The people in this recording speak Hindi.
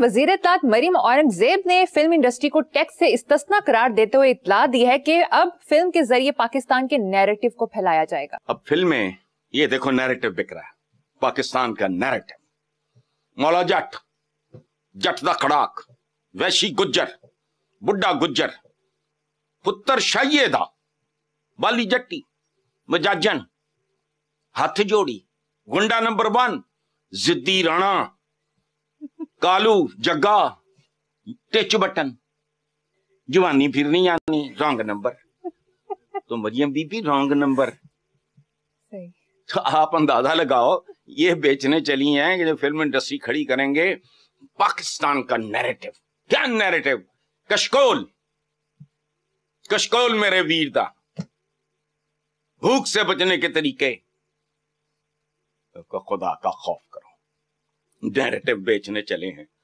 वजीर इतलात मरीम औरंगजेब ने फिल्म इंडस्ट्री को टैक्स से इस्तना करार देते हुए इतला दी है कि अब फिल्म के जरिए पाकिस्तान के नैरेटिव को फैलाया जाएगा अब फिल्म में ये देखो नैरेटिव बिक रहा है पाकिस्तान का नैरेटिव मौला जट जट द कड़ाक वैशी गुज्जर बुड्ढा गुज्जर पुत्र शाइये दा बाली जट्टी मजाजन हथ जोड़ी गुंडा नंबर वन जिद्दी राणा कालू ਜੱਗਾ टिच बटन जवानी फिर नहीं आनी रॉन्ग नंबर तो मरियम बीबी रॉन्ग नंबर तो आप अंदाजा लगाओ ये बेचने चली हैं कि फिल्म इंडस्ट्री खड़ी करेंगे पाकिस्तान का नैरेटिव क्या नैरेटिव कशकोल कशकोल मेरे वीर था भूख से बचने के तरीके तो खुदा का खौफ डायरेक्टिव बेचने चले हैं